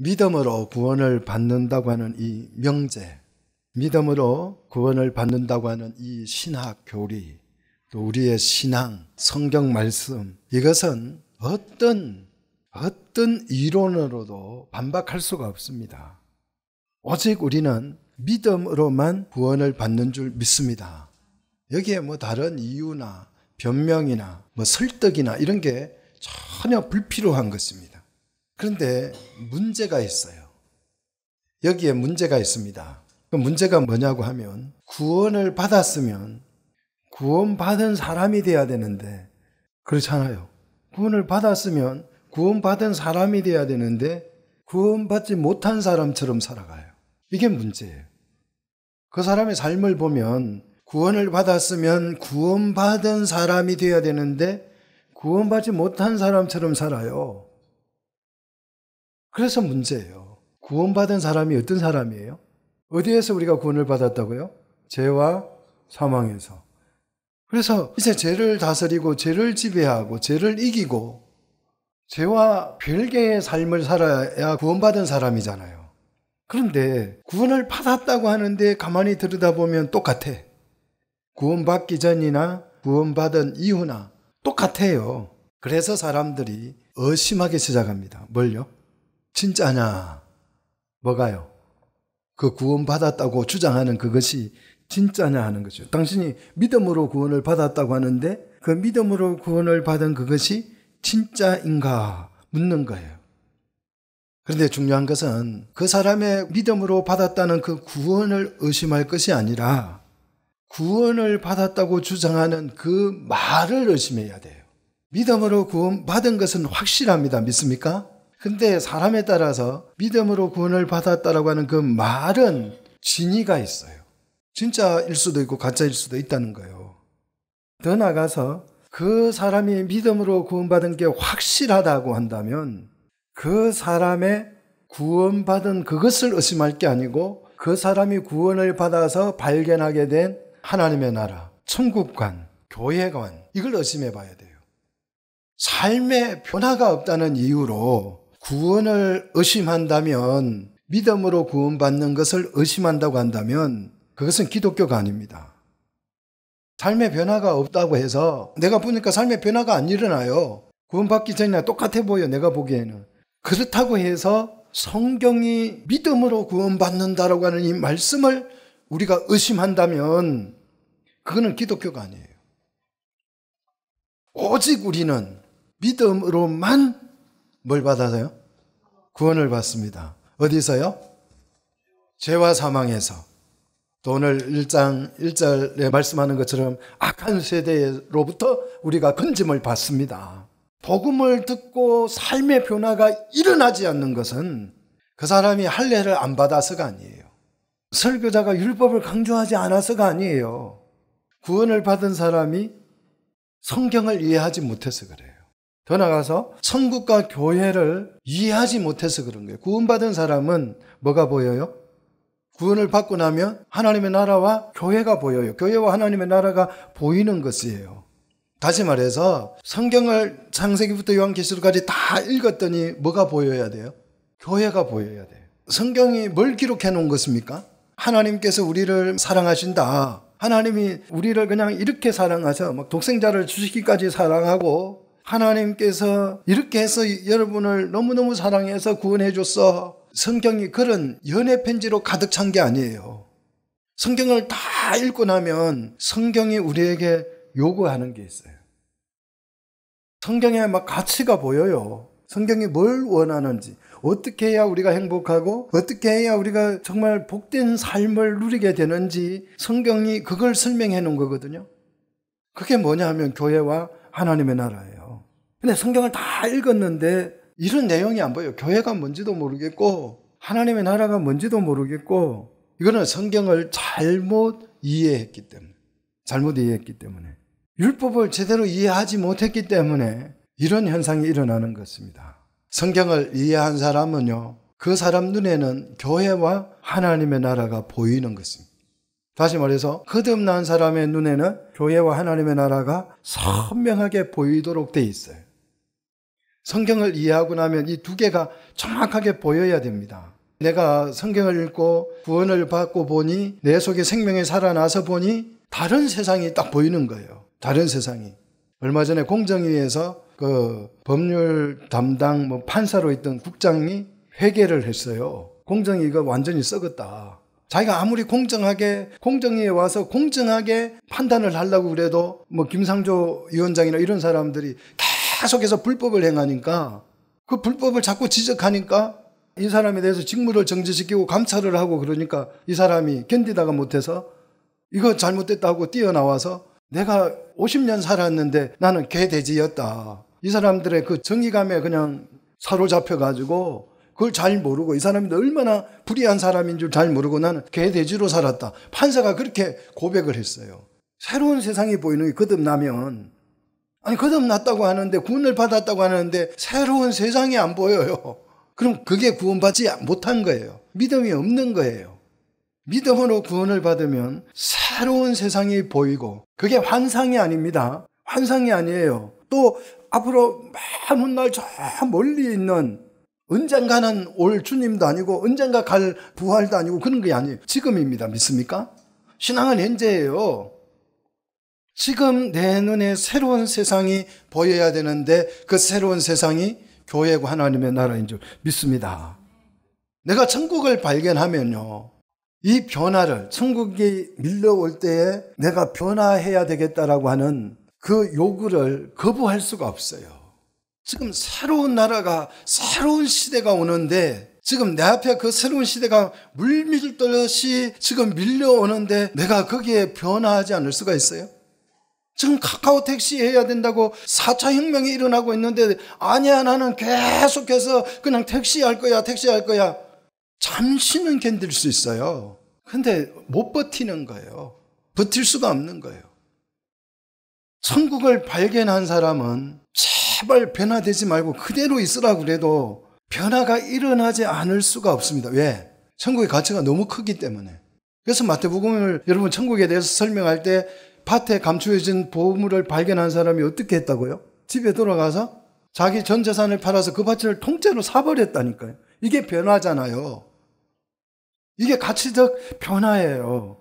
믿음으로 구원을 받는다고 하는 이 명제, 믿음으로 구원을 받는다고 하는 이 신학 교리, 또 우리의 신앙, 성경 말씀, 이것은 어떤, 어떤 이론으로도 반박할 수가 없습니다. 오직 우리는 믿음으로만 구원을 받는 줄 믿습니다. 여기에 뭐 다른 이유나 변명이나 뭐 설득이나 이런 게 전혀 불필요한 것입니다. 그런데 문제가 있어요. 여기에 문제가 있습니다. 그 문제가 뭐냐고 하면 구원을 받았으면 구원받은 사람이 돼야 되는데 그렇잖아요. 구원을 받았으면 구원받은 사람이 돼야 되는데 구원받지 못한 사람처럼 살아가요. 이게 문제예요. 그 사람의 삶을 보면 구원을 받았으면 구원받은 사람이 돼야 되는데 구원받지 못한 사람처럼 살아요. 그래서 문제예요. 구원받은 사람이 어떤 사람이에요? 어디에서 우리가 구원을 받았다고요? 죄와 사망에서. 그래서 이제 죄를 다스리고 죄를 지배하고 죄를 이기고 죄와 별개의 삶을 살아야 구원받은 사람이잖아요. 그런데 구원을 받았다고 하는데 가만히 들여다보면 똑같아. 구원받기 전이나 구원받은 이후나 똑같아요. 그래서 사람들이 의심하기 시작합니다. 뭘요? 진짜냐? 뭐가요? 그 구원 받았다고 주장하는 그것이 진짜냐 하는 거죠. 당신이 믿음으로 구원을 받았다고 하는데 그 믿음으로 구원을 받은 그것이 진짜인가 묻는 거예요. 그런데 중요한 것은 그 사람의 믿음으로 받았다는 그 구원을 의심할 것이 아니라 구원을 받았다고 주장하는 그 말을 의심해야 돼요. 믿음으로 구원 받은 것은 확실합니다. 믿습니까? 근데 사람에 따라서 믿음으로 구원을 받았다라고 하는 그 말은 진위가 있어요. 진짜일 수도 있고 가짜일 수도 있다는 거예요. 더 나가서 아그 사람이 믿음으로 구원받은 게 확실하다고 한다면 그 사람의 구원받은 그것을 의심할 게 아니고 그 사람이 구원을 받아서 발견하게 된 하나님의 나라, 천국관, 교회관, 이걸 의심해 봐야 돼요. 삶의 변화가 없다는 이유로 구원을 의심한다면 믿음으로 구원받는 것을 의심한다고 한다면 그것은 기독교가 아닙니다. 삶의 변화가 없다고 해서 내가 보니까 삶의 변화가 안 일어나요. 구원받기 전이나 똑같아 보여 내가 보기에는. 그렇다고 해서 성경이 믿음으로 구원받는다라고 하는 이 말씀을 우리가 의심한다면 그거는 기독교가 아니에요. 오직 우리는 믿음으로만 뭘 받아서요? 구원을 받습니다. 어디서요? 죄와 사망에서. 또 오늘 1장 1절에 말씀하는 것처럼 악한 세대로부터 우리가 건짐을 받습니다. 복음을 듣고 삶의 변화가 일어나지 않는 것은 그 사람이 할례를 안 받아서가 아니에요. 설교자가 율법을 강조하지 않아서가 아니에요. 구원을 받은 사람이 성경을 이해하지 못해서 그래요. 더 나아가서 천국과 교회를 이해하지 못해서 그런 거예요. 구원받은 사람은 뭐가 보여요? 구원을 받고 나면 하나님의 나라와 교회가 보여요. 교회와 하나님의 나라가 보이는 것이에요. 다시 말해서 성경을 창세기부터 요한계시록까지 다 읽었더니 뭐가 보여야 돼요? 교회가 보여야 돼요. 성경이 뭘 기록해 놓은 것입니까? 하나님께서 우리를 사랑하신다. 하나님이 우리를 그냥 이렇게 사랑하셔 막 독생자를 주시기까지 사랑하고 하나님께서 이렇게 해서 여러분을 너무너무 사랑해서 구원해 줬어. 성경이 그런 연애 편지로 가득 찬 게 아니에요. 성경을 다 읽고 나면 성경이 우리에게 요구하는 게 있어요. 성경에 막 가치가 보여요. 성경이 뭘 원하는지, 어떻게 해야 우리가 행복하고, 어떻게 해야 우리가 정말 복된 삶을 누리게 되는지 성경이 그걸 설명해 놓은 거거든요. 그게 뭐냐 하면 교회와 하나님의 나라예요. 근데 성경을 다 읽었는데 이런 내용이 안 보여. 교회가 뭔지도 모르겠고 하나님의 나라가 뭔지도 모르겠고 이거는 성경을 잘못 이해했기 때문에 잘못 이해했기 때문에 율법을 제대로 이해하지 못했기 때문에 이런 현상이 일어나는 것입니다. 성경을 이해한 사람은요. 그 사람 눈에는 교회와 하나님의 나라가 보이는 것입니다. 다시 말해서 거듭난 사람의 눈에는 교회와 하나님의 나라가 선명하게 보이도록 돼 있어요. 성경을 이해하고 나면 이 두 개가 정확하게 보여야 됩니다. 내가 성경을 읽고 구원을 받고 보니 내 속에 생명이 살아나서 보니 다른 세상이 딱 보이는 거예요. 다른 세상이. 얼마 전에 공정위에서 그 법률 담당 뭐 판사로 있던 국장이 회개를 했어요. 공정위가 완전히 썩었다. 자기가 아무리 공정하게 공정위에 와서 공정하게 판단을 하려고 그래도 뭐 김상조 위원장이나 이런 사람들이 다 계속해서 불법을 행하니까 그 불법을 자꾸 지적하니까 이 사람에 대해서 직무를 정지시키고 감찰을 하고 그러니까 이 사람이 견디다가 못해서 이거 잘못됐다고 뛰어나와서 내가 50년 살았는데 나는 개돼지였다. 이 사람들의 그 정의감에 그냥 사로잡혀가지고 그걸 잘 모르고 이 사람이 얼마나 불의한 사람인 줄 잘 모르고 나는 개돼지로 살았다. 판사가 그렇게 고백을 했어요. 새로운 세상이 보이는 게 거듭나면 아니 거듭났다고 그 하는데 구원을 받았다고 하는데 새로운 세상이 안 보여요. 그럼 그게 구원받지 못한 거예요. 믿음이 없는 거예요. 믿음으로 구원을 받으면 새로운 세상이 보이고 그게 환상이 아닙니다. 환상이 아니에요. 또 앞으로 먼 날 저 멀리 있는 언젠가는 올 주님도 아니고 언젠가 갈 부활도 아니고 그런 게 아니에요. 지금입니다. 믿습니까? 신앙은 현재예요. 지금 내 눈에 새로운 세상이 보여야 되는데 그 새로운 세상이 교회고 하나님의 나라인 줄 믿습니다. 내가 천국을 발견하면요. 이 변화를 천국이 밀려올 때에 내가 변화해야 되겠다라고 하는 그 요구를 거부할 수가 없어요. 지금 새로운 나라가 새로운 시대가 오는데 지금 내 앞에 그 새로운 시대가 물밀듯이 지금 밀려오는데 내가 거기에 변화하지 않을 수가 있어요? 지금 카카오 택시 해야 된다고 4차 혁명이 일어나고 있는데 아니야 나는 계속해서 그냥 택시 할 거야 택시 할 거야. 잠시는 견딜 수 있어요. 근데 못 버티는 거예요. 버틸 수가 없는 거예요. 천국을 발견한 사람은 제발 변화되지 말고 그대로 있으라고 그래도 변화가 일어나지 않을 수가 없습니다. 왜? 천국의 가치가 너무 크기 때문에. 그래서 마태복음을 여러분 천국에 대해서 설명할 때 밭에 감추어진 보물을 발견한 사람이 어떻게 했다고요? 집에 돌아가서 자기 전 재산을 팔아서 그 밭을 통째로 사버렸다니까요. 이게 변화잖아요. 이게 가치적 변화예요.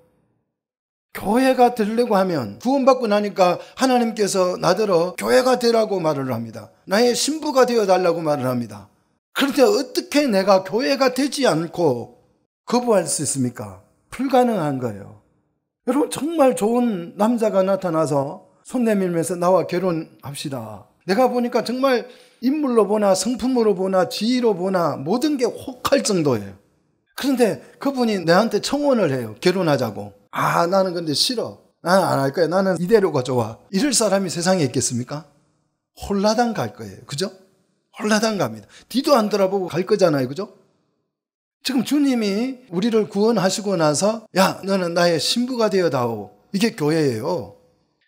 교회가 되려고 하면 구원받고 나니까 하나님께서 나더러 교회가 되라고 말을 합니다. 나의 신부가 되어 달라고 말을 합니다. 그런데 어떻게 내가 교회가 되지 않고 거부할 수 있습니까? 불가능한 거예요. 여러분 정말 좋은 남자가 나타나서 손 내밀면서 나와 결혼합시다. 내가 보니까 정말 인물로 보나 성품으로 보나 지위로 보나 모든 게 혹할 정도예요. 그런데 그분이 내한테 청혼을 해요. 결혼하자고. 아 나는 근데 싫어. 나는 안 할 거야. 나는 이대로가 좋아. 이럴 사람이 세상에 있겠습니까? 홀라당 갈 거예요. 그죠? 홀라당 갑니다. 뒤도 안 돌아보고 갈 거잖아요. 그죠? 지금 주님이 우리를 구원하시고 나서 야 너는 나의 신부가 되어다오 이게 교회예요.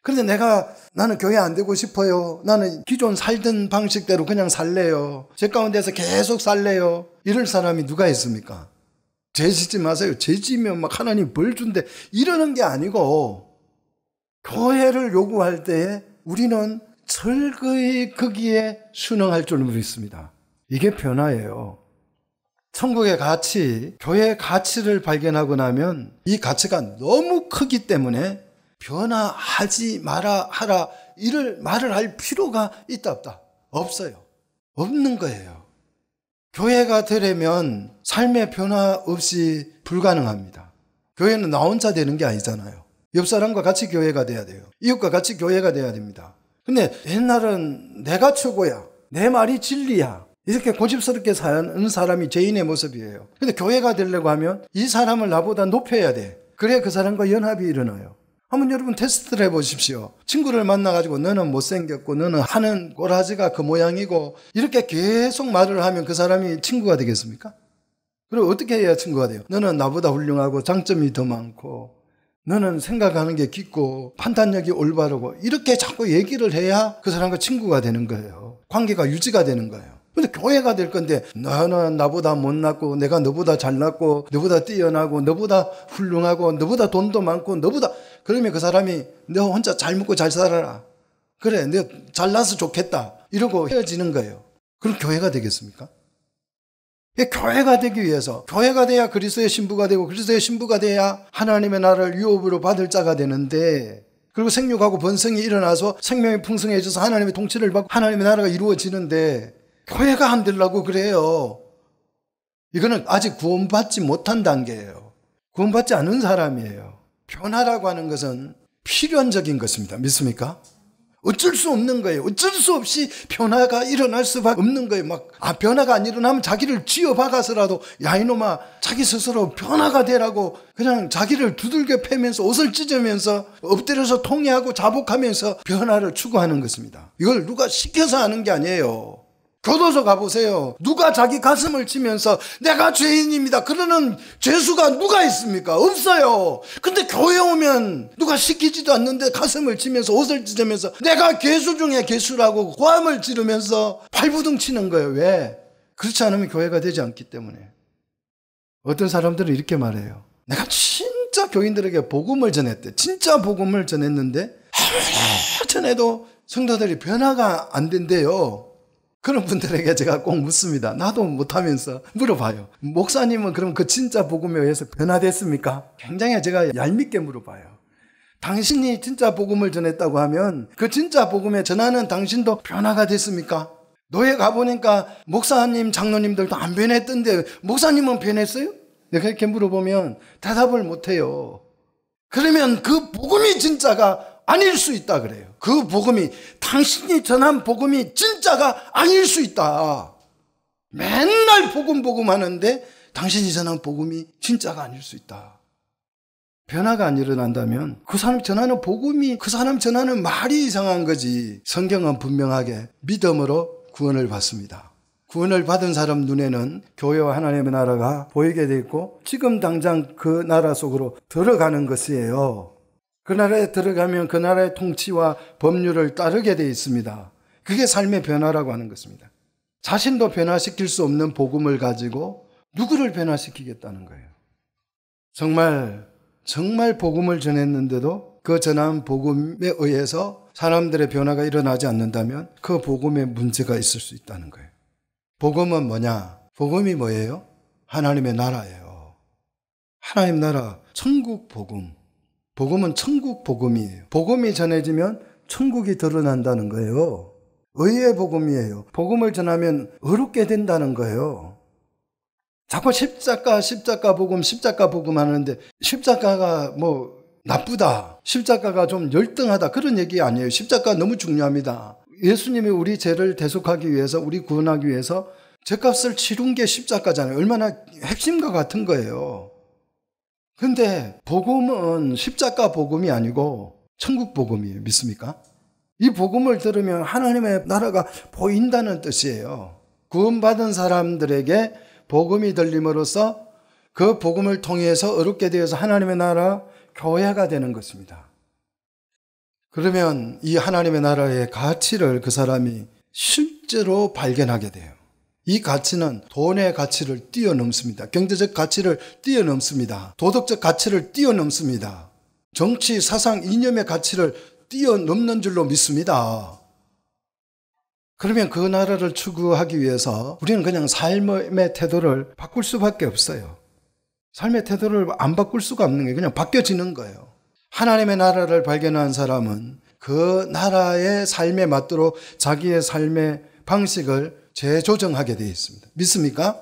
그런데 내가 나는 교회 안 되고 싶어요. 나는 기존 살던 방식대로 그냥 살래요. 제 가운데서 계속 살래요. 이럴 사람이 누가 있습니까? 죄 짓지 마세요. 죄 지면 막 하나님 벌 준대 이러는 게 아니고 교회를 요구할 때에 우리는 철거의 거기에 순응할 줄 믿습니다. 이게 변화예요. 천국의 가치, 교회의 가치를 발견하고 나면 이 가치가 너무 크기 때문에 변화하지 마라 하라 이를 말을 할 필요가 있다 없다 없어요. 없는 거예요. 교회가 되려면 삶의 변화 없이 불가능합니다. 교회는 나 혼자 되는 게 아니잖아요. 옆 사람과 같이 교회가 돼야 돼요. 이웃과 같이 교회가 돼야 됩니다. 근데 옛날은 내가 최고야. 내 말이 진리야. 이렇게 고집스럽게 사는 사람이 죄인의 모습이에요. 근데 교회가 되려고 하면 이 사람을 나보다 높여야 돼. 그래야 그 사람과 연합이 일어나요. 한번 여러분 테스트를 해보십시오. 친구를 만나가지고 너는 못생겼고 너는 하는 꼬라지가 그 모양이고 이렇게 계속 말을 하면 그 사람이 친구가 되겠습니까? 그리고 어떻게 해야 친구가 돼요? 너는 나보다 훌륭하고 장점이 더 많고 너는 생각하는 게 깊고 판단력이 올바르고 이렇게 자꾸 얘기를 해야 그 사람과 친구가 되는 거예요. 관계가 유지가 되는 거예요. 근데 교회가 될 건데 너는 나보다 못났고 내가 너보다 잘났고 너보다 뛰어나고 너보다 훌륭하고 너보다 돈도 많고 너보다 그러면 그 사람이 너 혼자 잘 먹고 잘 살아라. 그래 너 잘나서 좋겠다. 이러고 헤어지는 거예요. 그럼 교회가 되겠습니까? 예, 교회가 되기 위해서 교회가 돼야 그리스도의 신부가 되고 그리스도의 신부가 돼야 하나님의 나라를 유업으로 받을 자가 되는데 그리고 생육하고 번성이 일어나서 생명이 풍성해져서 하나님의 통치를 받고 하나님의 나라가 이루어지는데 교회가 안 되려고 그래요. 이거는 아직 구원받지 못한 단계예요. 구원받지 않은 사람이에요. 변화라고 하는 것은 필연적인 것입니다. 믿습니까? 어쩔 수 없는 거예요. 어쩔 수 없이 변화가 일어날 수밖에 없는 거예요. 막, 아, 변화가 안 일어나면 자기를 쥐어 박아서라도, 야, 이놈아, 자기 스스로 변화가 되라고 그냥 자기를 두들겨 패면서 옷을 찢으면서 엎드려서 통해하고 자복하면서 변화를 추구하는 것입니다. 이걸 누가 시켜서 하는 게 아니에요. 교도소 가보세요. 누가 자기 가슴을 치면서 내가 죄인입니다. 그러는 죄수가 누가 있습니까? 없어요. 근데 교회 오면 누가 시키지도 않는데 가슴을 치면서 옷을 찢으면서 내가 괴수 중에 괴수라고 고함을 지르면서 발부둥 치는 거예요. 왜? 그렇지 않으면 교회가 되지 않기 때문에. 어떤 사람들은 이렇게 말해요. 내가 진짜 교인들에게 복음을 전했대. 진짜 복음을 전했는데 아무리 전해도 성도들이 변화가 안 된대요. 그런 분들에게 제가 꼭 묻습니다. 나도 못하면서 물어봐요. 목사님은 그럼 그 진짜 복음에 의해서 변화됐습니까? 굉장히 제가 얄밉게 물어봐요. 당신이 진짜 복음을 전했다고 하면 그 진짜 복음에 전하는 당신도 변화가 됐습니까? 너에 가보니까 목사님, 장로님들도 안 변했던데 목사님은 변했어요? 내가 이렇게 물어보면 대답을 못해요. 그러면 그 복음이 진짜가 아닐 수 있다 그래요. 그 복음이 당신이 전한 복음이 진짜가 아닐 수 있다. 맨날 복음 복음 하는데 당신이 전한 복음이 진짜가 아닐 수 있다. 변화가 안 일어난다면 그 사람 전하는 복음이 그 사람 전하는 말이 이상한 거지. 성경은 분명하게 믿음으로 구원을 받습니다. 구원을 받은 사람 눈에는 교회와 하나님의 나라가 보이게 되어 있고 지금 당장 그 나라 속으로 들어가는 것이에요. 그 나라에 들어가면 그 나라의 통치와 법률을 따르게 되어 있습니다. 그게 삶의 변화라고 하는 것입니다. 자신도 변화시킬 수 없는 복음을 가지고 누구를 변화시키겠다는 거예요. 정말, 정말 복음을 전했는데도 그 전한 복음에 의해서 사람들의 변화가 일어나지 않는다면 그 복음에 문제가 있을 수 있다는 거예요. 복음은 뭐냐? 복음이 뭐예요? 하나님의 나라예요. 하나님 나라, 천국 복음. 복음은 천국 복음이에요. 복음이 전해지면 천국이 드러난다는 거예요. 의의 복음이에요. 복음을 전하면 의롭게 된다는 거예요. 자꾸 십자가, 십자가 복음, 십자가 복음 하는데 십자가가 뭐 나쁘다. 십자가가 좀 열등하다. 그런 얘기 아니에요. 십자가 너무 중요합니다. 예수님이 우리 죄를 대속하기 위해서, 우리 구원하기 위해서 죄값을 치룬 게 십자가잖아요. 얼마나 핵심과 같은 거예요. 근데 복음은 십자가 복음이 아니고 천국 복음이에요. 믿습니까? 이 복음을 들으면 하나님의 나라가 보인다는 뜻이에요. 구원받은 사람들에게 복음이 들림으로써 그 복음을 통해서 어렵게 되어서 하나님의 나라 교회가 되는 것입니다. 그러면 이 하나님의 나라의 가치를 그 사람이 실제로 발견하게 돼요. 이 가치는 돈의 가치를 뛰어넘습니다. 경제적 가치를 뛰어넘습니다. 도덕적 가치를 뛰어넘습니다. 정치, 사상, 이념의 가치를 뛰어넘는 줄로 믿습니다. 그러면 그 나라를 추구하기 위해서 우리는 그냥 삶의 태도를 바꿀 수밖에 없어요. 삶의 태도를 안 바꿀 수가 없는 게 그냥 바뀌어지는 거예요. 하나님의 나라를 발견한 사람은 그 나라의 삶에 맞도록 자기의 삶의 방식을 재조정하게 되어 있습니다. 믿습니까?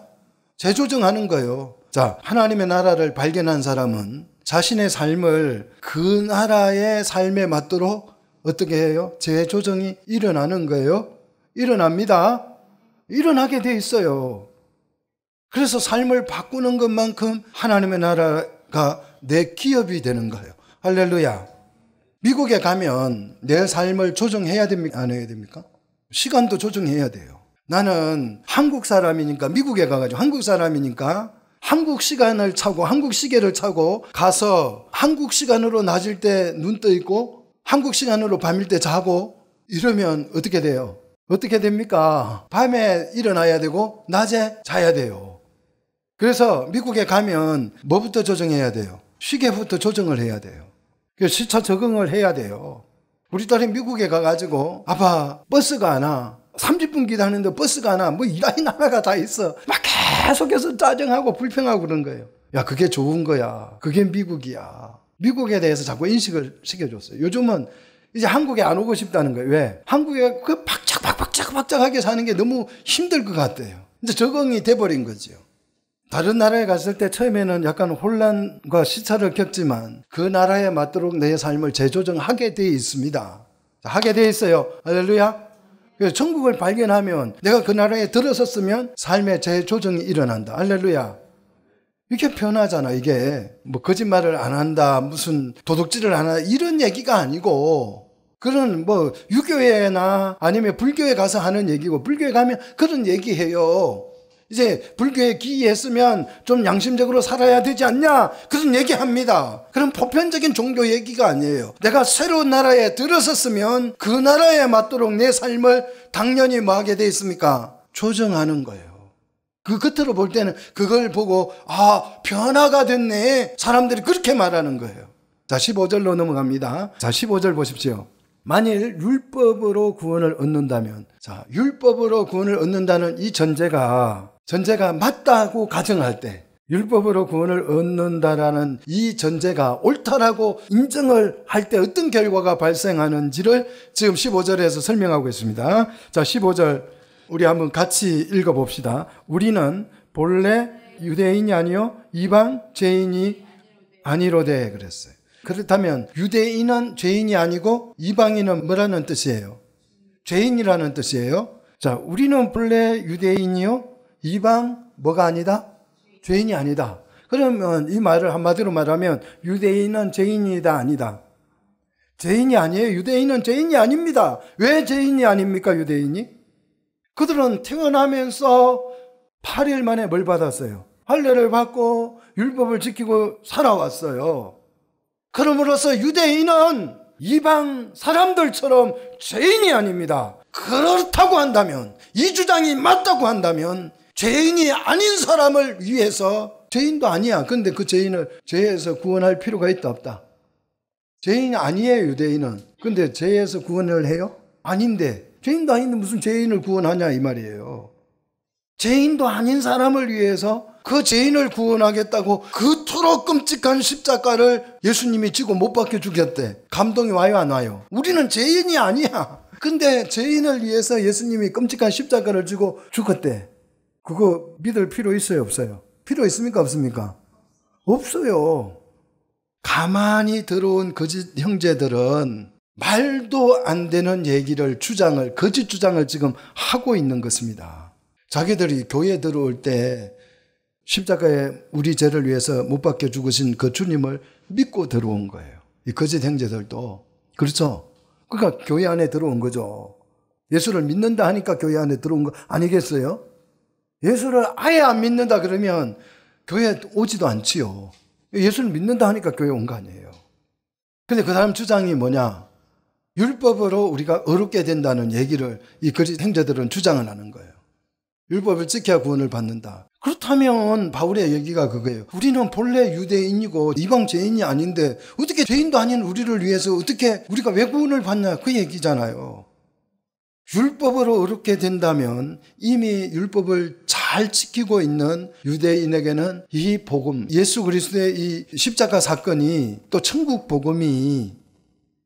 재조정하는 거요. 자, 하나님의 나라를 발견한 사람은 자신의 삶을 그 나라의 삶에 맞도록 어떻게 해요? 재조정이 일어나는 거예요. 일어납니다. 일어나게 돼 있어요. 그래서 삶을 바꾸는 것만큼 하나님의 나라가 내 기업이 되는 거예요. 할렐루야. 미국에 가면 내 삶을 조정해야 됩니까? 안 해야 됩니까? 시간도 조정해야 돼요. 나는 한국 사람이니까 미국에 가가지고 한국 사람이니까 한국 시간을 차고 한국 시계를 차고 가서 한국 시간으로 낮일 때 눈 떠 있고 한국 시간으로 밤일 때 자고 이러면 어떻게 돼요? 어떻게 됩니까? 밤에 일어나야 되고 낮에 자야 돼요. 그래서 미국에 가면 뭐부터 조정해야 돼요? 시계부터 조정을 해야 돼요. 그 시차 적응을 해야 돼요. 우리 딸이 미국에 가가지고 아빠 버스가 안 와. 30분 기다리는데 버스가 하나, 뭐 이라인 하나가 다 있어. 막 계속해서 짜증하고 불평하고 그런 거예요. 야, 그게 좋은 거야. 그게 미국이야. 미국에 대해서 자꾸 인식을 시켜줬어요. 요즘은 이제 한국에 안 오고 싶다는 거예요. 왜? 한국에 그 박짝, 박박짝, 박짝하게 사는 게 너무 힘들 것 같아요. 이제 적응이 돼버린 거지요. 다른 나라에 갔을 때 처음에는 약간 혼란과 시차를 겪지만 그 나라에 맞도록 내 삶을 재조정하게 돼 있습니다. 하게 돼 있어요. 할렐루야. 그래서 천국을 발견하면 내가 그 나라에 들어섰으면 삶의 재조정이 일어난다. 할렐루야. 이게 렇표현하잖아 이게. 뭐, 거짓말을 안 한다, 무슨 도둑질을 안 한다, 이런 얘기가 아니고, 그런 뭐, 유교회나 아니면 불교에 가서 하는 얘기고, 불교에 가면 그런 얘기해요. 이제 불교에 기이했으면 좀 양심적으로 살아야 되지 않냐 그런 얘기합니다. 그런 보편적인 종교 얘기가 아니에요. 내가 새로운 나라에 들어섰으면 그 나라에 맞도록 내 삶을 당연히 뭐하게 돼 있습니까? 조정하는 거예요. 그 끝으로 볼 때는 그걸 보고 아 변화가 됐네 사람들이 그렇게 말하는 거예요. 자 15절로 넘어갑니다. 자 15절 보십시오. 만일 율법으로 구원을 얻는다면 자 율법으로 구원을 얻는다는 이 전제가 전제가 맞다고 가정할 때 율법으로 구원을 얻는다라는 이 전제가 옳다라고 인정을 할 때 어떤 결과가 발생하는지를 지금 15절에서 설명하고 있습니다. 자, 15절 우리 한번 같이 읽어 봅시다. 우리는 본래 유대인이 아니요 이방 죄인이 아니로되 그랬어요. 그렇다면 유대인은 죄인이 아니고 이방인은 뭐라는 뜻이에요? 죄인이라는 뜻이에요. 자, 우리는 본래 유대인이요 이방 뭐가 아니다? 죄인이 아니다. 그러면 이 말을 한마디로 말하면 유대인은 죄인이다 아니다. 죄인이 아니에요. 유대인은 죄인이 아닙니다. 왜 죄인이 아닙니까? 유대인이? 그들은 태어나면서 8일 만에 뭘 받았어요? 할례를 받고 율법을 지키고 살아왔어요. 그러므로서 유대인은 이방 사람들처럼 죄인이 아닙니다. 그렇다고 한다면, 이 주장이 맞다고 한다면, 죄인이 아닌 사람을 위해서 죄인도 아니야. 근데 그 죄인을 죄에서 구원할 필요가 있다 없다. 죄인 아니에요 유대인은. 근데 죄에서 구원을 해요? 아닌데 죄인도 아닌데 무슨 죄인을 구원하냐 이 말이에요. 죄인도 아닌 사람을 위해서 그 죄인을 구원하겠다고 그토록 끔찍한 십자가를 예수님이 지고 못 박혀 죽였대. 감동이 와요 안 와요? 우리는 죄인이 아니야. 근데 죄인을 위해서 예수님이 끔찍한 십자가를 지고 죽었대. 그거 믿을 필요 있어요, 없어요? 필요 있습니까, 없습니까? 없어요. 가만히 들어온 거짓 형제들은 말도 안 되는 얘기를 주장을, 거짓 주장을 지금 하고 있는 것입니다. 자기들이 교회 들어올 때 십자가에 우리 죄를 위해서 못 박혀 죽으신 그 주님을 믿고 들어온 거예요. 이 거짓 형제들도. 그렇죠? 그러니까 교회 안에 들어온 거죠. 예수를 믿는다 하니까 교회 안에 들어온 거 아니겠어요? 예수를 아예 안 믿는다 그러면 교회 오지도 않지요. 예수를 믿는다 하니까 교회 온 거 아니에요. 근데 그 사람 주장이 뭐냐? 율법으로 우리가 어렵게 된다는 얘기를 이 그리 행자들은 주장을 하는 거예요. 율법을 지켜야 구원을 받는다. 그렇다면 바울의 얘기가 그거예요. 우리는 본래 유대인이고 이방 죄인이 아닌데 어떻게 죄인도 아닌 우리를 위해서 어떻게 우리가 왜 구원을 받냐 그 얘기잖아요. 율법으로 어렵게 된다면 이미 율법을 잘 지키고 있는 유대인에게는 이 복음, 예수 그리스도의 이 십자가 사건이 또 천국 복음이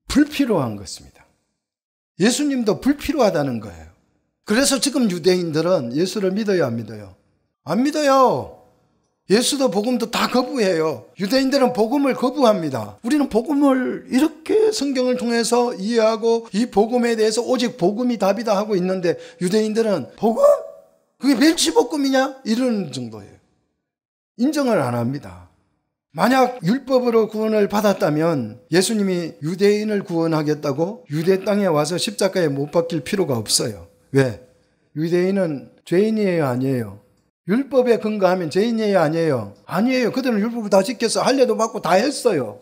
불필요한 것입니다. 예수님도 불필요하다는 거예요. 그래서 지금 유대인들은 예수를 믿어요, 안 믿어요? 안 믿어요! 예수도 복음도 다 거부해요. 유대인들은 복음을 거부합니다. 우리는 복음을 이렇게 성경을 통해서 이해하고 이 복음에 대해서 오직 복음이 답이다 하고 있는데 유대인들은 복음? 그게 멸치볶음이냐? 이런 정도예요. 인정을 안 합니다. 만약 율법으로 구원을 받았다면 예수님이 유대인을 구원하겠다고 유대 땅에 와서 십자가에 못 박힐 필요가 없어요. 왜? 유대인은 죄인이에요, 아니에요? 율법에 근거하면 죄인이에요, 아니에요? 아니에요. 그들은 율법을 다 지켰어. 할례도 받고 다 했어요.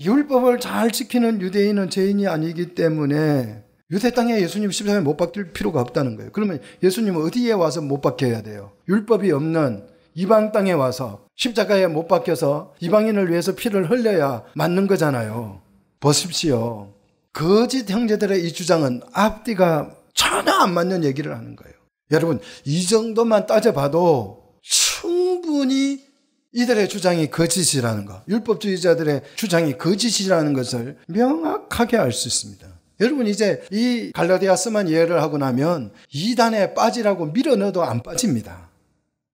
율법을 잘 지키는 유대인은 죄인이 아니기 때문에 유대 땅에 예수님 십자가에 못 박힐 필요가 없다는 거예요. 그러면 예수님은 어디에 와서 못 박혀야 돼요? 율법이 없는 이방 땅에 와서 십자가에 못 박혀서 이방인을 위해서 피를 흘려야 맞는 거잖아요. 보십시오. 거짓 형제들의 이 주장은 앞뒤가 전혀 안 맞는 얘기를 하는 거예요. 여러분, 이 정도만 따져봐도 충분히 이들의 주장이 거짓이라는 것, 율법주의자들의 주장이 거짓이라는 것을 명확하게 알 수 있습니다. 여러분 이제 이 갈라디아스만 이를 하고 나면 이단에 빠지라고 밀어넣어도 안 빠집니다.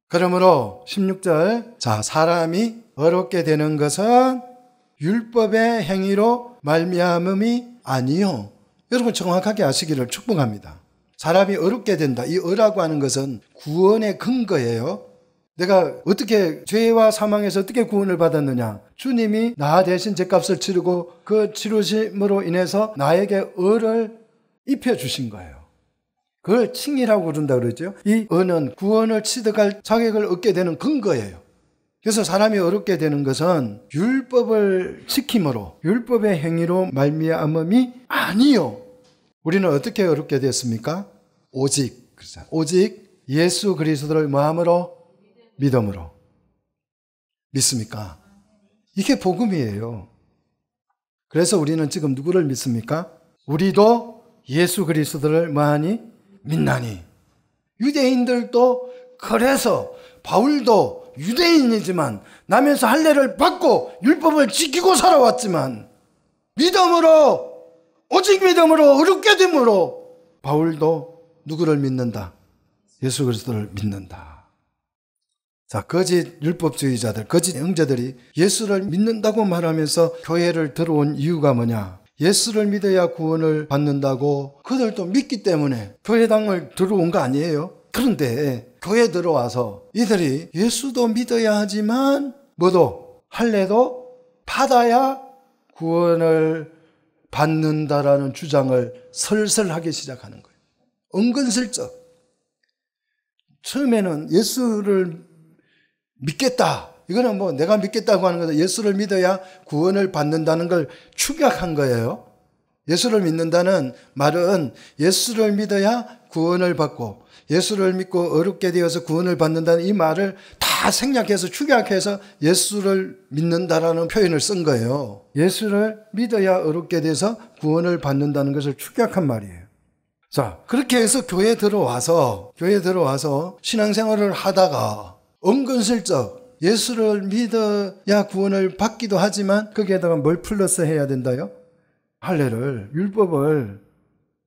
그러므로 16절 자 사람이 어렵게 되는 것은 율법의 행위로 말미암음이 아니요. 여러분 정확하게 아시기를 축복합니다. 사람이 어렵게 된다. 이 어라고 하는 것은 구원의 근거예요. 내가 어떻게 죄와 사망에서 어떻게 구원을 받았느냐? 주님이 나 대신 죄값을 치르고 그 치루심으로 인해서 나에게 어를 입혀 주신 거예요. 그걸 칭이라고 부른다 그러죠. 이 어는 구원을 취득할 자격을 얻게 되는 근거예요. 그래서 사람이 어렵게 되는 것은 율법을 지킴으로 율법의 행위로 말미암음이 아니요. 우리는 어떻게 어렵게 됐습니까? 오직 그렇잖 오직 예수 그리스도를 마음으로 믿음으로 믿습니까? 이게 복음이에요. 그래서 우리는 지금 누구를 믿습니까? 우리도 예수 그리스도를 많이 믿나니. 유대인들도 그래서 바울도 유대인이지만 나면서 할례를 받고 율법을 지키고 살아왔지만 믿음으로 오직 믿음으로 의롭게 됨으로 바울도 누구를 믿는다? 예수 그리스도를 믿는다. 자, 거짓 율법주의자들, 거짓 형제들이 예수를 믿는다고 말하면서 교회를 들어온 이유가 뭐냐? 예수를 믿어야 구원을 받는다고 그들도 믿기 때문에 교회당을 들어온 거 아니에요? 그런데 교회 들어와서 이들이 예수도 믿어야 하지만 뭐도 할례도 받아야 구원을 받는다라는 주장을 설설하기 시작하는 거예요. 은근슬쩍 처음에는 예수를 믿겠다. 이거는 뭐 내가 믿겠다고 하는 거죠. 예수를 믿어야 구원을 받는다는 걸 축약한 거예요. 예수를 믿는다는 말은 예수를 믿어야 구원을 받고 예수를 믿고 어렵게 되어서 구원을 받는다는 이 말을 다 생략해서 축약해서 예수를 믿는다라는 표현을 쓴 거예요. 예수를 믿어야 어렵게 돼서 구원을 받는다는 것을 축약한 말이에요. 자, 그렇게 해서 교회 에 들어와서, 교회 에 들어와서 신앙생활을 하다가 은근슬쩍 예수를 믿어야 구원을 받기도 하지만 거기에다가 뭘 플러스 해야 된다요? 할례를, 율법을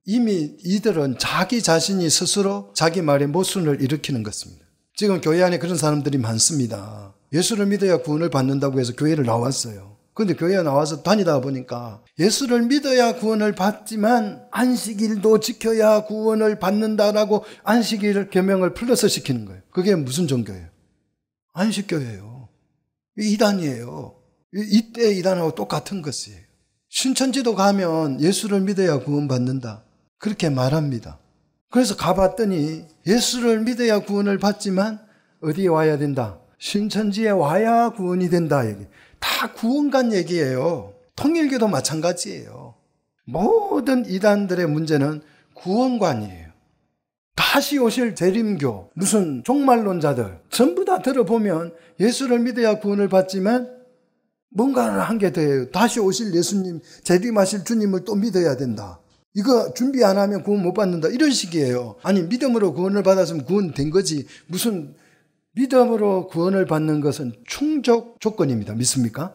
이미 이들은 자기 자신이 스스로 자기 말에 모순을 일으키는 것입니다. 지금 교회 안에 그런 사람들이 많습니다. 예수를 믿어야 구원을 받는다고 해서 교회를 나왔어요. 근데 교회에 나와서 다니다 보니까 예수를 믿어야 구원을 받지만 안식일도 지켜야 구원을 받는다라고 안식일 개명을 플러스 시키는 거예요. 그게 무슨 종교예요? 안식교예요. 이단이에요. 이때 이단하고 똑같은 것이에요. 신천지도 가면 예수를 믿어야 구원받는다. 그렇게 말합니다. 그래서 가봤더니 예수를 믿어야 구원을 받지만 어디에 와야 된다? 신천지에 와야 구원이 된다. 다 구원관 얘기예요. 통일교도 마찬가지예요. 모든 이단들의 문제는 구원관이에요. 다시 오실 대림교 무슨 종말론자들 전부 다 들어보면 예수를 믿어야 구원을 받지만 뭔가를 한 게 돼요. 다시 오실 예수님, 재림하실 주님을 또 믿어야 된다. 이거 준비 안 하면 구원 못 받는다. 이런 식이에요. 아니, 믿음으로 구원을 받았으면 구원된 거지. 무슨 믿음으로 구원을 받는 것은 충족 조건입니다. 믿습니까?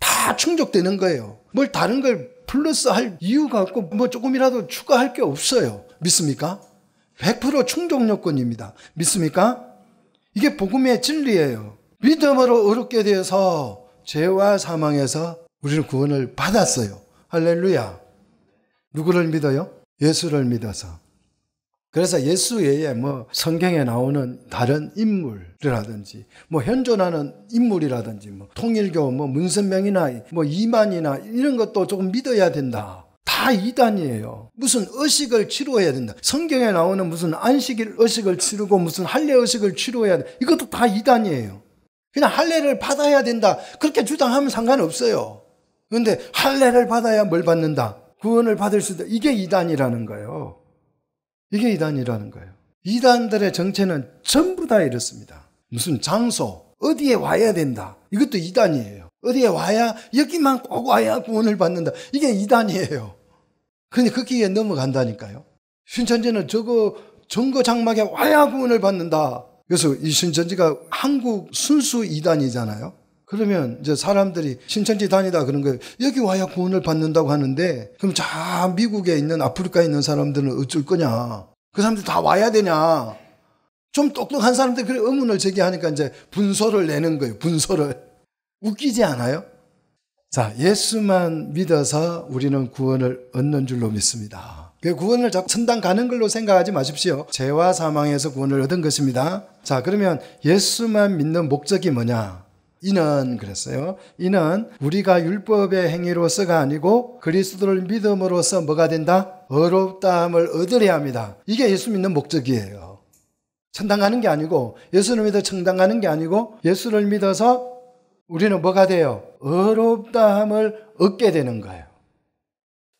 다 충족되는 거예요. 뭘 다른 걸 플러스 할 이유가 없고 뭐 조금이라도 추가할 게 없어요. 믿습니까? 100% 충족 요건입니다. 믿습니까? 이게 복음의 진리예요. 믿음으로 의롭게 되어서 죄와 사망에서 우리는 구원을 받았어요. 할렐루야. 누구를 믿어요? 예수를 믿어서. 그래서 예수 외에 뭐 성경에 나오는 다른 인물이라든지 뭐 현존하는 인물이라든지 뭐 통일교 뭐 문선명이나 뭐 이만이나 이런 것도 조금 믿어야 된다. 다 이단이에요. 무슨 의식을 치료해야 된다. 성경에 나오는 무슨 안식일 의식을 치르고 무슨 할례 의식을 치료해야 된다. 이것도 다 이단이에요. 그냥 할례를 받아야 된다. 그렇게 주장하면 상관없어요. 그런데 할례를 받아야 뭘 받는다. 구원을 받을 수도 이게 이단이라는 거예요. 이게 이단이라는 거예요. 이단들의 정체는 전부 다 이렇습니다. 무슨 장소, 어디에 와야 된다. 이것도 이단이에요. 어디에 와야, 여기만 꼭 와야 구원을 받는다. 이게 이단이에요. 근데 거기에 그 넘어간다니까요. 신천지는 저거 정거 장막에 와야 구원을 받는다. 그래서 이 신천지가 한국 순수 이단이잖아요. 그러면 이제 사람들이 신천지 다니다 그런 거예요. 여기 와야 구원을 받는다고 하는데 그럼 자 미국에 있는 아프리카에 있는 사람들은 어쩔 거냐? 그 사람들 다 와야 되냐? 좀 똑똑한 사람들 그래 의문을 제기하니까 이제 분소를 내는 거예요. 분소를 웃기지 않아요? 자 예수만 믿어서 우리는 구원을 얻는 줄로 믿습니다. 그 구원을 자꾸 천당 가는 걸로 생각하지 마십시오. 죄와 사망에서 구원을 얻은 것입니다. 자 그러면 예수만 믿는 목적이 뭐냐? 이는 그랬어요. 이는 우리가 율법의 행위로서가 아니고 그리스도를 믿음으로써 뭐가 된다? 어렵다함을 얻으려 합니다. 이게 예수 믿는 목적이에요. 천당 가는 게 아니고 예수를 믿어 천당 가는 게 아니고 예수를 믿어서 우리는 뭐가 돼요? 어렵다함을 얻게 되는 거예요.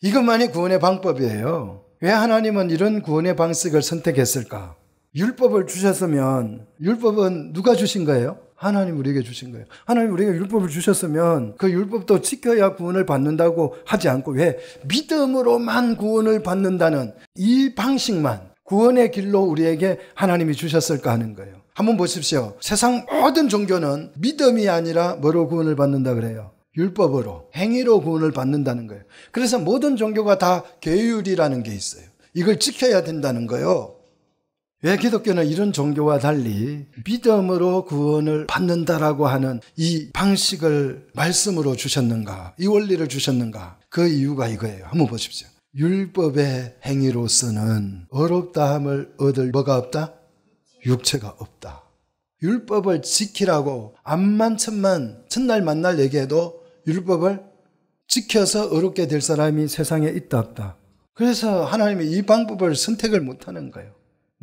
이것만이 구원의 방법이에요. 왜 하나님은 이런 구원의 방식을 선택했을까? 율법을 주셨으면 율법은 누가 주신 거예요? 하나님 우리에게 주신 거예요. 하나님 우리에게 율법을 주셨으면 그 율법도 지켜야 구원을 받는다고 하지 않고 왜 믿음으로만 구원을 받는다는 이 방식만 구원의 길로 우리에게 하나님이 주셨을까 하는 거예요. 한번 보십시오. 세상 모든 종교는 믿음이 아니라 뭐로 구원을 받는다 그래요? 율법으로, 행위로 구원을 받는다는 거예요. 그래서 모든 종교가 다 계율이라는 게 있어요. 이걸 지켜야 된다는 거예요. 왜 기독교는 이런 종교와 달리 믿음으로 구원을 받는다라고 하는 이 방식을 말씀으로 주셨는가? 이 원리를 주셨는가? 그 이유가 이거예요. 한번 보십시오. 율법의 행위로서는 어렵다함을 얻을 뭐가 없다? 육체가 없다. 율법을 지키라고 암만천만 첫날 만날 얘기해도 율법을 지켜서 어렵게 될 사람이 세상에 있다 없다. 그래서 하나님이 이 방법을 선택을 못하는 거예요.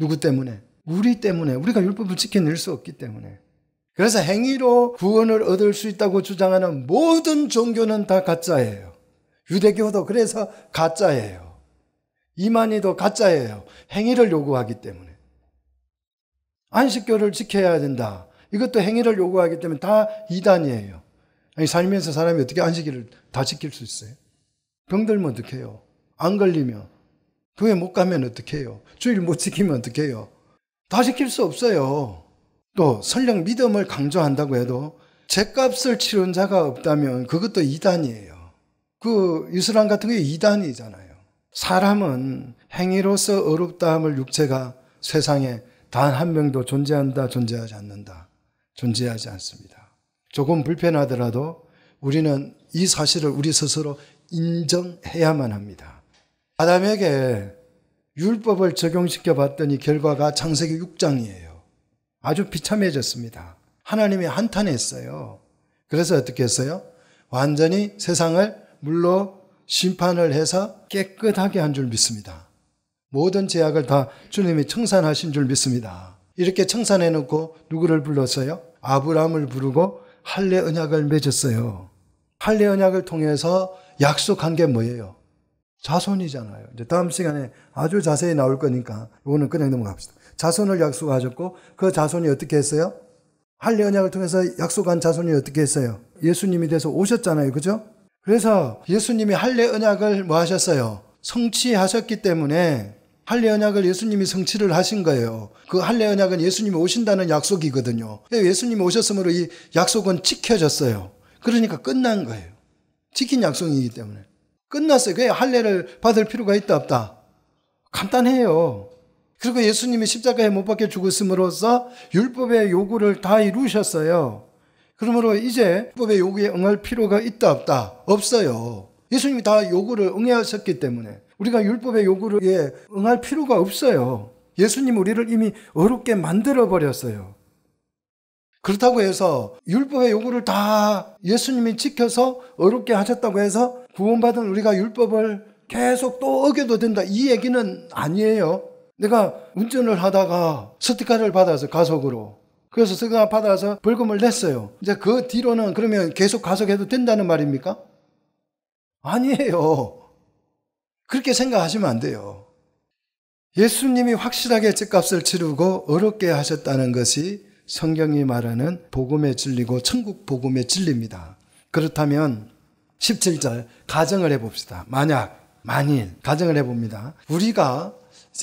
누구 때문에? 우리 때문에. 우리가 율법을 지켜낼 수 없기 때문에. 그래서 행위로 구원을 얻을 수 있다고 주장하는 모든 종교는 다 가짜예요. 유대교도 그래서 가짜예요. 이만희도 가짜예요. 행위를 요구하기 때문에. 안식교를 지켜야 된다. 이것도 행위를 요구하기 때문에 다 이단이에요. 아니, 살면서 사람이 어떻게 안식일을 다 지킬 수 있어요? 병들면 어떡해요? 안 걸리면. 교회 못 가면 어떡해요? 주일 못 지키면 어떡해요? 다 지킬 수 없어요. 또 설령 믿음을 강조한다고 해도 죗값을 치른 자가 없다면 그것도 이단이에요. 그 이슬람 같은 게 이단이잖아요. 사람은 행위로서 어렵다함을 육체가 세상에 단 한 명도 존재한다, 존재하지 않는다, 존재하지 않습니다. 조금 불편하더라도 우리는 이 사실을 우리 스스로 인정해야만 합니다. 아담에게 율법을 적용시켜 봤더니 결과가 창세기 6장이에요. 아주 비참해졌습니다. 하나님이 한탄했어요. 그래서 어떻게 했어요? 완전히 세상을 물로 심판을 해서 깨끗하게 한 줄 믿습니다. 모든 제약을 다 주님이 청산하신 줄 믿습니다. 이렇게 청산해 놓고 누구를 불렀어요? 아브라함을 부르고 할례 언약을 맺었어요. 할례 언약을 통해서 약속한 게 뭐예요? 자손이잖아요. 이제 다음 시간에 아주 자세히 나올 거니까 오늘 는 그냥 넘어갑시다. 자손을 약속하셨고 그 자손이 어떻게 했어요? 할례 언약을 통해서 약속한 자손이 어떻게 했어요? 예수님이 돼서 오셨잖아요. 그죠? 그래서 예수님이 할례 언약을 뭐 하셨어요? 성취하셨기 때문에 할례 언약을 예수님이 성취를 하신 거예요. 그 할례 언약은 예수님이 오신다는 약속이거든요. 예, 예수님이 오셨으므로 이 약속은 지켜졌어요. 그러니까 끝난 거예요. 지킨 약속이기 때문에. 끝났어요. 그냥 할례를 받을 필요가 있다 없다. 간단해요. 그리고 예수님이 십자가에 못 박혀 죽었음으로써 율법의 요구를 다 이루셨어요. 그러므로 이제 율 법의 요구에 응할 필요가 있다 없다 없어요. 예수님이 다 요구를 응하셨기 해 때문에 우리가 율법의 요구를 위해 응할 필요가 없어요. 예수님 우리를 이미 어렵게 만들어 버렸어요. 그렇다고 해서 율법의 요구를 다 예수님이 지켜서 어렵게 하셨다고 해서 구원받은 우리가 율법을 계속 또 어겨도 된다. 이 얘기는 아니에요. 내가 운전을 하다가 스티커를 받아서 가속으로. 그래서 스티커 받아서 벌금을 냈어요. 이제 그 뒤로는 그러면 계속 가속해도 된다는 말입니까? 아니에요. 그렇게 생각하시면 안 돼요. 예수님이 확실하게 집값을 치르고 어렵게 하셨다는 것이 성경이 말하는 복음의 진리고 천국 복음의 진리입니다. 그렇다면 17절 가정을 해봅시다. 만약, 만일 가정을 해봅니다. 우리가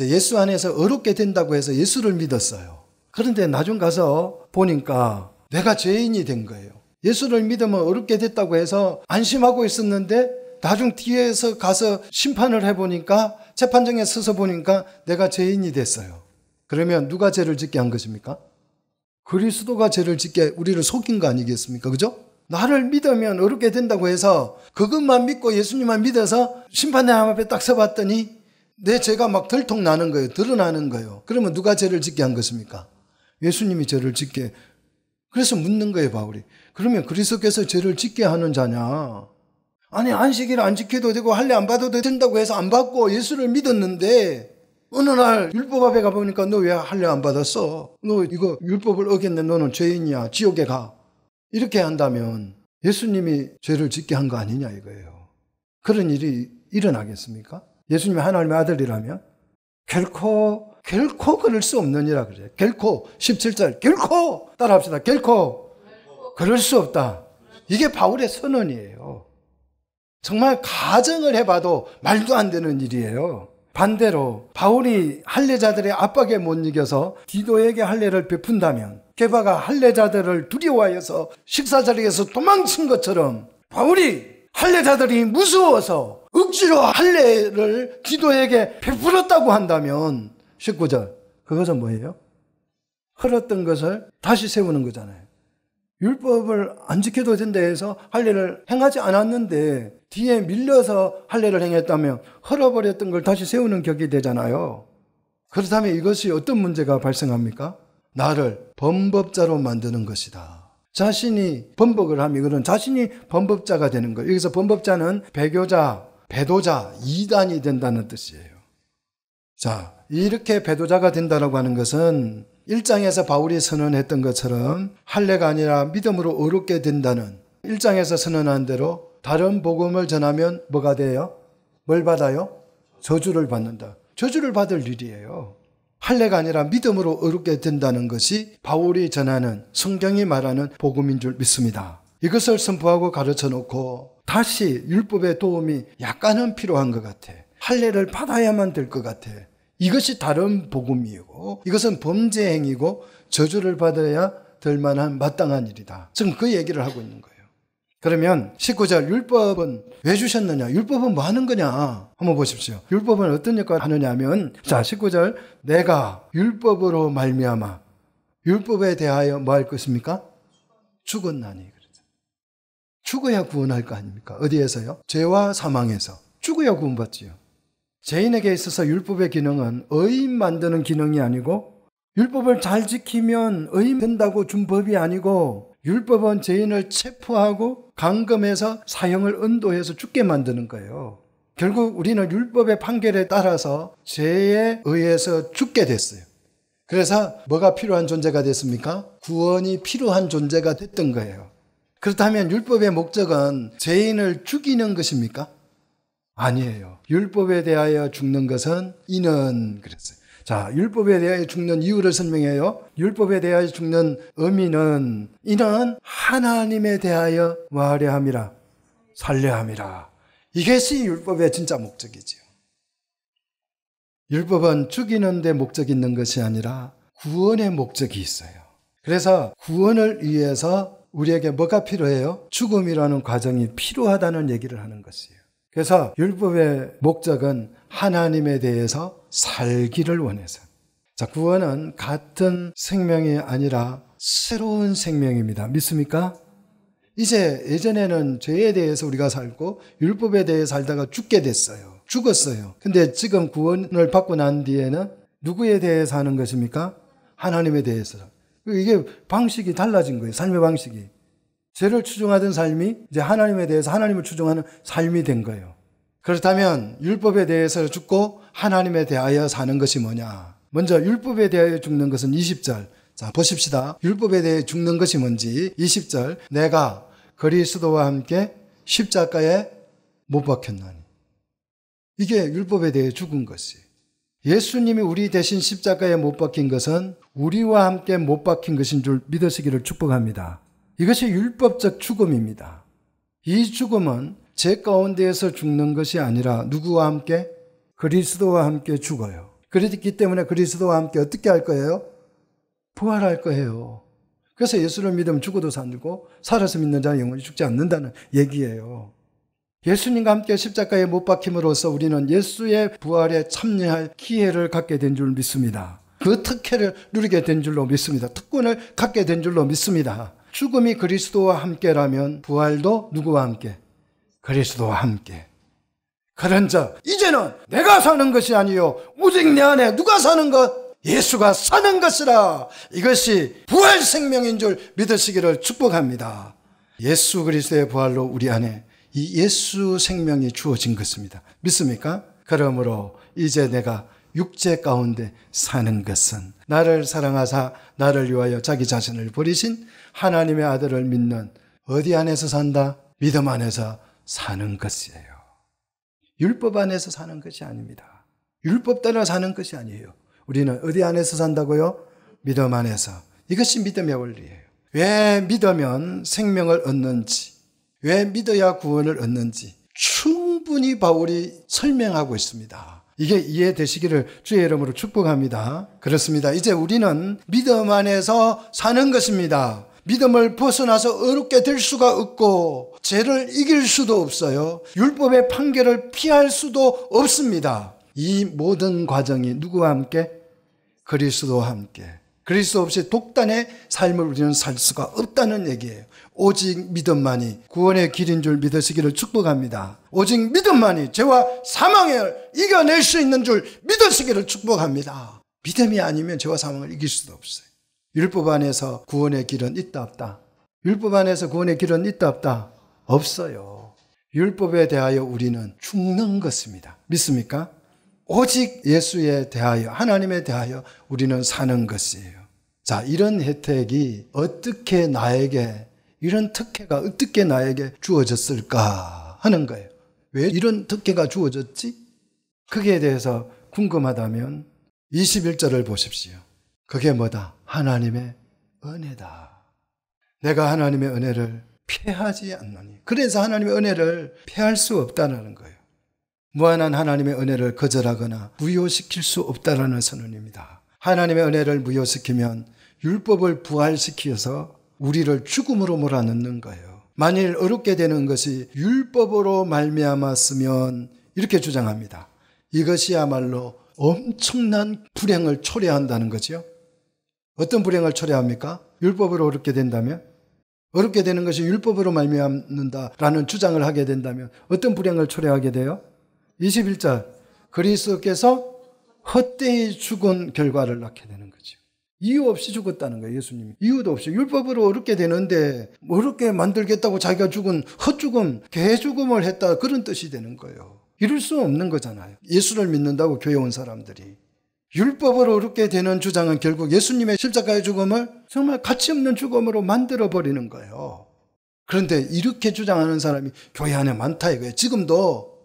예수 안에서 어렵게 된다고 해서 예수를 믿었어요. 그런데 나중 가서 보니까 내가 죄인이 된 거예요. 예수를 믿으면 어렵게 됐다고 해서 안심하고 있었는데 나중 뒤에서 가서 심판을 해보니까 재판정에 서서 보니까 내가 죄인이 됐어요. 그러면 누가 죄를 짓게 한 것입니까? 그리스도가 죄를 짓게 우리를 속인 거 아니겠습니까? 그죠? 나를 믿으면 어렵게 된다고 해서 그것만 믿고 예수님만 믿어서 심판대함 앞에 딱 서봤더니 내 죄가 막 덜통 나는 거예요. 드러나는 거예요. 그러면 누가 죄를 짓게 한 것입니까? 예수님이 죄를 짓게. 그래서 묻는 거예요, 바울이. 그러면 그리스도께서 죄를 짓게 하는 자냐? 아니, 안식일 안 지켜도 되고 할례 안 받아도 된다고 해서 안 받고 예수를 믿었는데 어느 날 율법 앞에 가보니까 너 왜 할례 안 받았어? 너 이거 율법을 어겼네. 너는 죄인이야. 지옥에 가. 이렇게 한다면 예수님이 죄를 짓게 한 거 아니냐 이거예요. 그런 일이 일어나겠습니까? 예수님이 하나님의 아들이라면 결코 결코 그럴 수 없느니라 그래요. 결코 17절 결코 따라합시다. 결코 그럴 수 없다. 이게 바울의 선언이에요. 정말 가정을 해봐도 말도 안 되는 일이에요. 반대로 바울이 할례자들의 압박에 못 이겨서 디도에게 할례를 베푼다면 개바가 할례자들을 두려워해서 식사 자리에서 도망친 것처럼 바울이 할례자들이 무서워서 억지로 할례를 기도에게 베풀었다고 한다면 19절 그것은 뭐예요? 흐렀던 것을 다시 세우는 거잖아요. 율법을 안 지켜도 된다 해서 할례를 행하지 않았는데 뒤에 밀려서 할례를 행했다면 흐어버렸던걸 다시 세우는 격이 되잖아요. 그렇다면 이것이 어떤 문제가 발생합니까? 나를 범법자로 만드는 것이다. 자신이 범벅을 하면 이거는 자신이 범법자가 되는 거예요. 여기서 범법자는 배교자, 배도자, 이단이 된다는 뜻이에요. 자, 이렇게 배도자가 된다라고 하는 것은 1장에서 바울이 선언했던 것처럼 할례가 아니라 믿음으로 어렵게 된다는 1장에서 선언한 대로 다른 복음을 전하면 뭐가 돼요? 뭘 받아요? 저주를 받는다. 저주를 받을 일이에요. 할례가 아니라 믿음으로 어 얻게 된다는 것이 바울이 전하는 성경이 말하는 복음인 줄 믿습니다. 이것을 선포하고 가르쳐 놓고 다시 율법의 도움이 약간은 필요한 것 같아. 할례를 받아야만 될 것 같아. 이것이 다른 복음이고 이것은 범죄 행위고 저주를 받아야 될 만한 마땅한 일이다. 지금 그 얘기를 하고 있는 거예요. 그러면 19절 율법은 왜 주셨느냐? 율법은 뭐 하는 거냐? 한번 보십시오. 율법은 어떤 역할을 하느냐 하면 자, 19절 내가 율법으로 말미암아 율법에 대하여 뭐 할 것입니까? 죽었나니 죽어야 구원할 거 아닙니까? 어디에서요? 죄와 사망에서 죽어야 구원받지요. 죄인에게 있어서 율법의 기능은 의인 만드는 기능이 아니고 율법을 잘 지키면 의인 된다고 준 법이 아니고 율법은 죄인을 체포하고 감금해서 사형을 은도해서 죽게 만드는 거예요. 결국 우리는 율법의 판결에 따라서 죄에 의해서 죽게 됐어요. 그래서 뭐가 필요한 존재가 됐습니까? 구원이 필요한 존재가 됐던 거예요. 그렇다면 율법의 목적은 죄인을 죽이는 것입니까? 아니에요. 율법에 대하여 죽는 것은 이는 그랬어요. 자, 율법에 대하여 죽는 이유를 설명해요. 율법에 대하여 죽는 의미는 이는 하나님에 대하여 말려 함이라. 살려 함이라. 이것이 율법의 진짜 목적이지요. 율법은 죽이는 데 목적이 있는 것이 아니라 구원의 목적이 있어요. 그래서 구원을 위해서 우리에게 뭐가 필요해요? 죽음이라는 과정이 필요하다는 얘기를 하는 것이에요. 그래서 율법의 목적은 하나님에 대해서 살기를 원해서. 자, 구원은 같은 생명이 아니라 새로운 생명입니다. 믿습니까? 이제 예전에는 죄에 대해서 우리가 살고 율법에 대해 살다가 죽게 됐어요. 죽었어요. 근데 지금 구원을 받고 난 뒤에는 누구에 대해 사는 것입니까? 하나님에 대해서. 이게 방식이 달라진 거예요. 삶의 방식이. 죄를 추종하던 삶이 이제 하나님에 대해서 하나님을 추종하는 삶이 된 거예요. 그렇다면 율법에 대해서 죽고 하나님에 대하여 사는 것이 뭐냐? 먼저 율법에 대하여 죽는 것은 20절. 자, 보십시다. 율법에 대해 죽는 것이 뭔지 20절. 내가 그리스도와 함께 십자가에 못 박혔나니. 이게 율법에 대해 죽은 것이. 예수님이 우리 대신 십자가에 못 박힌 것은 우리와 함께 못 박힌 것인 줄 믿으시기를 축복합니다. 이것이 율법적 죽음입니다. 이 죽음은 제 가운데에서 죽는 것이 아니라 누구와 함께? 그리스도와 함께 죽어요. 그렇기 때문에 그리스도와 함께 어떻게 할 거예요? 부활할 거예요. 그래서 예수를 믿으면 죽어도 살고 살아서 믿는 자는 영원히 죽지 않는다는 얘기예요. 예수님과 함께 십자가에 못 박힘으로써 우리는 예수의 부활에 참여할 기회를 갖게 된 줄 믿습니다. 그 특혜를 누리게 된 줄로 믿습니다. 특권을 갖게 된 줄로 믿습니다. 죽음이 그리스도와 함께라면 부활도 누구와 함께? 그리스도와 함께. 그런 자 이제는 내가 사는 것이 아니요 오직 내 안에 누가 사는 것 예수가 사는 것이라 이것이 부활 생명인 줄 믿으시기를 축복합니다. 예수 그리스도의 부활로 우리 안에 이 예수 생명이 주어진 것입니다. 믿습니까? 그러므로 이제 내가 육체 가운데 사는 것은 나를 사랑하사 나를 위하여 자기 자신을 버리신 하나님의 아들을 믿는 어디 안에서 산다? 믿음 안에서 사는 것이에요. 율법 안에서 사는 것이 아닙니다. 율법 따라 사는 것이 아니에요. 우리는 어디 안에서 산다고요? 믿음 안에서. 이것이 믿음의 원리예요. 왜 믿으면 생명을 얻는지, 왜 믿어야 구원을 얻는지 충분히 바울이 설명하고 있습니다. 이게 이해되시기를 주의 이름으로 축복합니다. 그렇습니다. 이제 우리는 믿음 안에서 사는 것입니다. 믿음을 벗어나서 어렵게 될 수가 없고 죄를 이길 수도 없어요. 율법의 판결을 피할 수도 없습니다. 이 모든 과정이 누구와 함께? 그리스도와 함께. 그리스도 없이 독단의 삶을 우리는 살 수가 없다는 얘기예요. 오직 믿음만이 구원의 길인 줄 믿으시기를 축복합니다. 오직 믿음만이 죄와 사망을 이겨낼 수 있는 줄 믿으시기를 축복합니다. 믿음이 아니면 죄와 사망을 이길 수도 없어요. 율법 안에서 구원의 길은 있다 없다. 율법 안에서 구원의 길은 있다 없다. 없어요. 율법에 대하여 우리는 죽는 것입니다. 믿습니까? 오직 예수에 대하여 하나님에 대하여 우리는 사는 것이에요. 자, 이런 혜택이 어떻게 나에게 이런 특혜가 어떻게 나에게 주어졌을까 하는 거예요. 왜 이런 특혜가 주어졌지? 그게 대해서 궁금하다면 21절을 보십시오. 그게 뭐다? 하나님의 은혜다. 내가 하나님의 은혜를 피하지 않느니. 그래서 하나님의 은혜를 피할 수 없다는 거예요. 무한한 하나님의 은혜를 거절하거나 무효시킬 수없다는 선언입니다. 하나님의 은혜를 무효시키면 율법을 부활시켜서 우리를 죽음으로 몰아넣는 거예요. 만일 어렵게 되는 것이 율법으로 말미암았으면 이렇게 주장합니다. 이것이야말로 엄청난 불행을 초래한다는 거지요. 어떤 불행을 초래합니까? 율법으로 어렵게 된다면? 어렵게 되는 것이 율법으로 말미암는다라는 주장을 하게 된다면 어떤 불행을 초래하게 돼요? 21절 그리스도께서 헛되이 죽은 결과를 낳게 되는 거죠. 이유 없이 죽었다는 거예요, 예수님이. 이유도 없이 율법으로 어렵게 되는데 어렵게 만들겠다고 자기가 죽은 헛죽음, 개죽음을 했다 그런 뜻이 되는 거예요. 이럴 수 없는 거잖아요. 예수를 믿는다고 교회 온 사람들이. 율법을 어렵게 되는 주장은 결국 예수님의 십자가의 죽음을 정말 가치 없는 죽음으로 만들어 버리는 거예요. 그런데 이렇게 주장하는 사람이 교회 안에 많다 이거예요. 지금도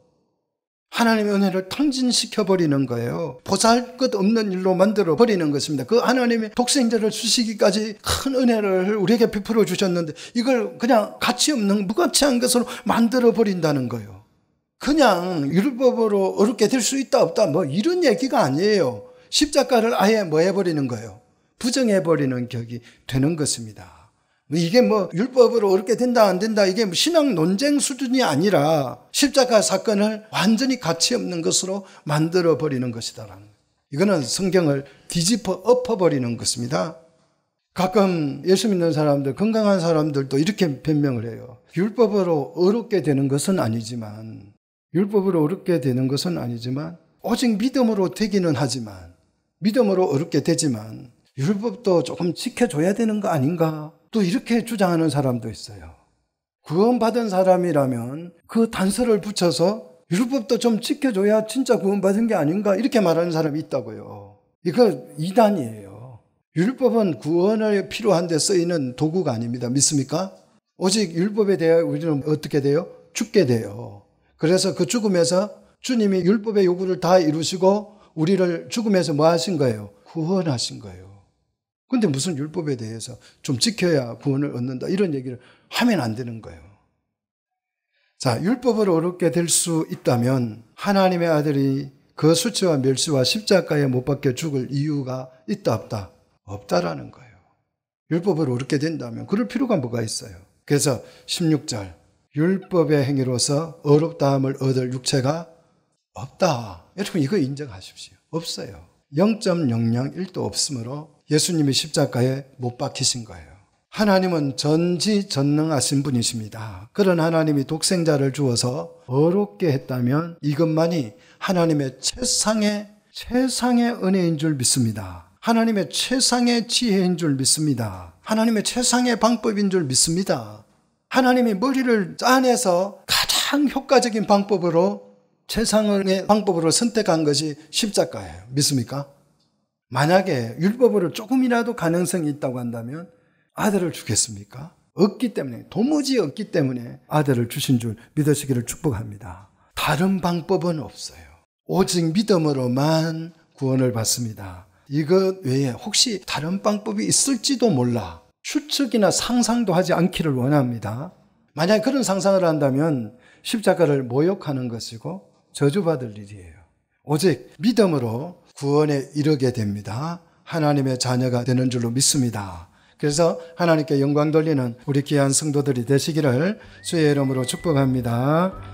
하나님의 은혜를 탕진시켜 버리는 거예요. 보살것 없는 일로 만들어 버리는 것입니다. 그 하나님의 독생자를 주시기까지 큰 은혜를 우리에게 베풀어 주셨는데 이걸 그냥 가치 없는 무가치한 것으로 만들어 버린다는 거예요. 그냥 율법으로 어렵게 될 수 있다 없다 뭐 이런 얘기가 아니에요. 십자가를 아예 뭐 해버리는 거예요. 부정해버리는 격이 되는 것입니다. 뭐 이게 뭐 율법으로 어렵게 된다 안 된다 이게 뭐 신앙 논쟁 수준이 아니라 십자가 사건을 완전히 가치 없는 것으로 만들어 버리는 것이다라는 이거는 성경을 뒤집어 엎어버리는 것입니다. 가끔 예수 믿는 사람들, 건강한 사람들도 이렇게 변명을 해요. 율법으로 어렵게 되는 것은 아니지만, 율법으로 어렵게 되는 것은 아니지만, 오직 믿음으로 되기는 하지만, 믿음으로 어렵게 되지만 율법도 조금 지켜줘야 되는 거 아닌가? 또 이렇게 주장하는 사람도 있어요. 구원받은 사람이라면 그 단서를 붙여서 율법도 좀 지켜줘야 진짜 구원받은 게 아닌가? 이렇게 말하는 사람이 있다고요. 이거 이단이에요. 율법은 구원을 필요한데 쓰이는 도구가 아닙니다. 믿습니까? 오직 율법에 대해 우리는 어떻게 돼요? 죽게 돼요. 그래서 그 죽음에서 주님이 율법의 요구를 다 이루시고 우리를 죽음에서 뭐 하신 거예요? 구원하신 거예요. 근데 무슨 율법에 대해서 좀 지켜야 구원을 얻는다 이런 얘기를 하면 안 되는 거예요. 자, 율법을 어렵게 될 수 있다면 하나님의 아들이 그 수치와 멸시와 십자가에 못 박혀 죽을 이유가 있다 없다 없다라는 거예요. 율법을 어렵게 된다면 그럴 필요가 뭐가 있어요. 그래서 16절 율법의 행위로서 어렵다함을 얻을 육체가 없다. 여러분 이거 인정하십시오. 없어요. 0.001도 없으므로 예수님이 십자가에 못 박히신 거예요. 하나님은 전지전능하신 분이십니다. 그런 하나님이 독생자를 주어서 어렵게 했다면 이것만이 하나님의 최상의 최상의 은혜인 줄 믿습니다. 하나님의 최상의 지혜인 줄 믿습니다. 하나님의 최상의 방법인 줄 믿습니다. 하나님이 머리를 짜내서 가장 효과적인 방법으로 최상의 방법으로 선택한 것이 십자가예요. 믿습니까? 만약에 율법으로 조금이라도 가능성이 있다고 한다면 아들을 주겠습니까? 없기 때문에 도무지 없기 때문에 아들을 주신 줄 믿으시기를 축복합니다. 다른 방법은 없어요. 오직 믿음으로만 구원을 받습니다. 이것 외에 혹시 다른 방법이 있을지도 몰라 추측이나 상상도 하지 않기를 원합니다. 만약 그런 상상을 한다면 십자가를 모욕하는 것이고 저주받을 일이에요. 오직 믿음으로 구원에 이르게 됩니다. 하나님의 자녀가 되는 줄로 믿습니다. 그래서 하나님께 영광 돌리는 우리 귀한 성도들이 되시기를 주의 이름으로 축복합니다.